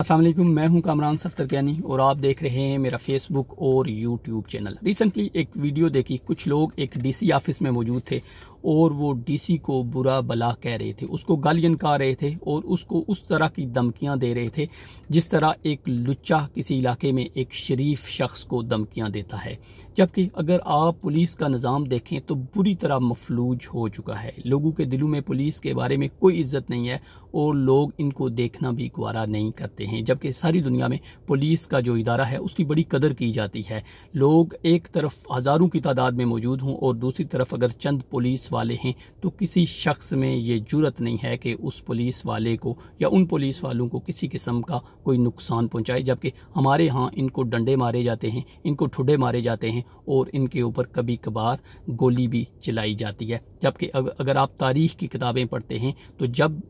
असल मैं हूं कामरान सफ्तर कैनी और आप देख रहे हैं मेरा फेसबुक और यूट्यूब चैनल रिसेंटली एक वीडियो देखी कुछ लोग एक डीसी ऑफिस में मौजूद थे और वो डीसी को बुरा भला कह रहे थे उसको गालियन का रहे थे और उसको उस तरह की धमकियां दे रहे थे जिस तरह एक लुच्चा किसी इलाके में एक शरीफ शख्स को धमकियां देता है जबकि अगर आप पुलिस का निज़ाम देखें तो बुरी तरह मफलूज हो चुका है लोगों के दिलों में पुलिस के बारे में कोई इज्जत नहीं है और लोग इनको देखना भी गुवारा नहीं करते हैं जबकि सारी दुनिया में पुलिस का जो इदारा है उसकी बड़ी कदर की जाती है लोग एक तरफ हज़ारों की तादाद में मौजूद हों और दूसरी तरफ अगर चंद पुलिस वाले हैं तो किसी शख्स में ये जरूरत नहीं है कि उस पुलिस वाले को या उन पुलिस वालों को किसी किस्म का कोई नुकसान पहुंचाए जबकि हमारे यहाँ इनको डंडे मारे जाते हैं इनको ठुडे मारे जाते हैं और इनके ऊपर कभी कभार गोली भी चलाई जाती है जबकि अगर आप तारीख की किताबें पढ़ते हैं तो जब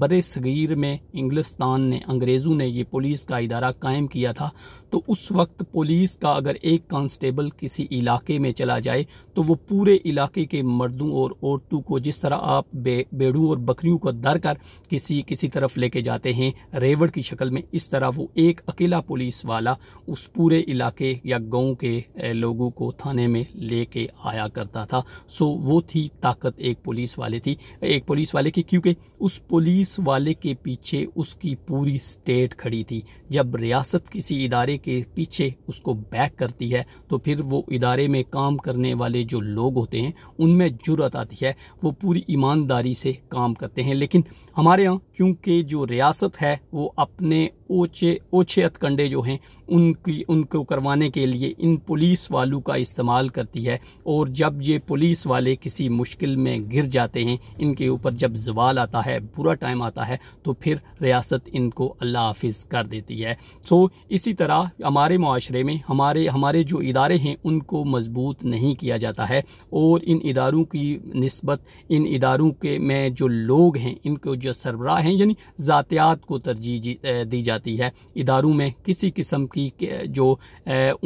बर सगीर में इंग्लिस्तान ने अंग्रेज़ों ने ये पुलिस का इदारा कायम किया था तो उस वक्त पुलिस का अगर एक कांस्टेबल किसी इलाके में चला जाए तो वो पूरे इलाके के मर्दों और औरतों को जिस तरह आप बे, बेड़ू और बकरियों को दर कर किसी किसी तरफ लेके जाते हैं रेवड़ की शक्ल में इस तरह वो एक अकेला पुलिस वाला उस पूरे इलाके या गाँव के लोगों को थाने में लेके आया करता था सो वो थी ताकत एक पुलिस वाले थी एक पुलिस वाले की क्योंकि उस पुलिस वाले के पीछे उसकी पूरी स्टेट खड़ी थी जब रियासत किसी इदारे के पीछे उसको बैक करती है तो फिर वो इदारे में काम करने वाले जो लोग होते हैं उनमें जुरत आती है वो पूरी ईमानदारी से काम करते हैं लेकिन हमारे यहाँ चूंकि जो रियासत है वो अपने ओछे ओछे हथकंडे जो हैं उनकी उनको करवाने के लिए इन पुलिस वालों का इस्तेमाल करती है और जब ये पुलिस वाले किसी मुश्किल में गिर जाते हैं इनके ऊपर जब जवाल आता है बुरा टाइम आता है तो फिर रियासत इनको अल्लाह हाफिज कर देती है सो इसी तरह हमारे माशरे में हमारे हमारे जो इदारे हैं उनको मजबूत नहीं किया जाता है और इन इदारों की नस्बत इन इदारों के में जो लोग हैं इनको जो सरबराह हैं यानी ज़ातियात को तरजीह दी जाती है इदारों में किसी किस्म की की जो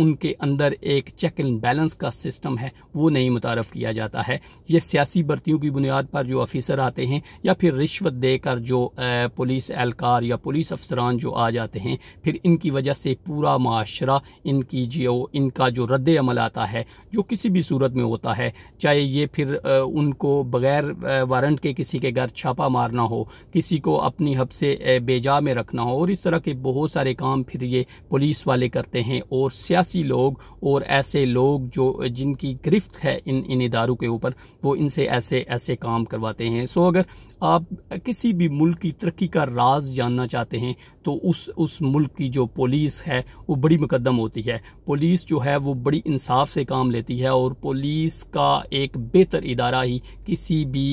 उनके अंदर एक चेक एंड बैलेंस का सिस्टम है वो नहीं मुतारफ़ किया जाता है ये सियासी भर्तियों की बुनियाद पर जो ऑफिसर आते हैं या फिर रिश्वत देकर जो पुलिस एहलकार या पुलिस अफसरान जो आ जाते हैं फिर इनकी वजह से पूरा माशरा इनकी जो इनका जो रद्द अमल आता है जो किसी भी सूरत में होता है चाहे ये फिर उनको बगैर वारंट के किसी के घर छापा मारना हो किसी को अपनी हब से बेजा में रखना हो और इस तरह के बहुत सारे काम फिर ये पुलिस वाले करते हैं और सियासी लोग और ऐसे लोग जो जिनकी गिरफ्त है इन इन इदारों के ऊपर वो इनसे ऐसे ऐसे काम करवाते हैं सो अगर आप किसी भी मुल्क की तरक्की का राज जानना चाहते हैं तो उस उस मुल्क की जो पुलिस है वो बड़ी मुकदम होती है पुलिस जो है वो बड़ी इंसाफ से काम लेती है और पुलिस का एक बेहतर इदारा ही किसी भी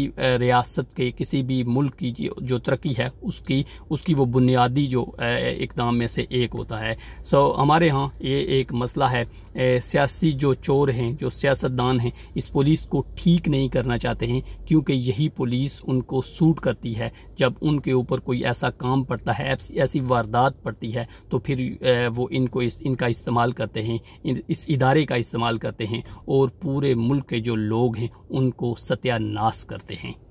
रियासत के किसी भी मुल्क की जो तरक्की है उसकी उसकी वो बुनियादी जो इकदाम में से एक होता है सो तो हमारे यहाँ ये एक मसला है सियासी जो चोर हैं जो सियासतदान हैं इस पुलिस को ठीक नहीं करना चाहते हैं क्योंकि यही पुलिस उनको सूट करती है जब उनके ऊपर कोई ऐसा काम पड़ता है ऐसी वारदात पड़ती है तो फिर वो इनको इस इनका इस्तेमाल करते हैं इस इदारे का इस्तेमाल करते हैं और पूरे मुल्क के जो लोग हैं उनको सत्यानाश करते हैं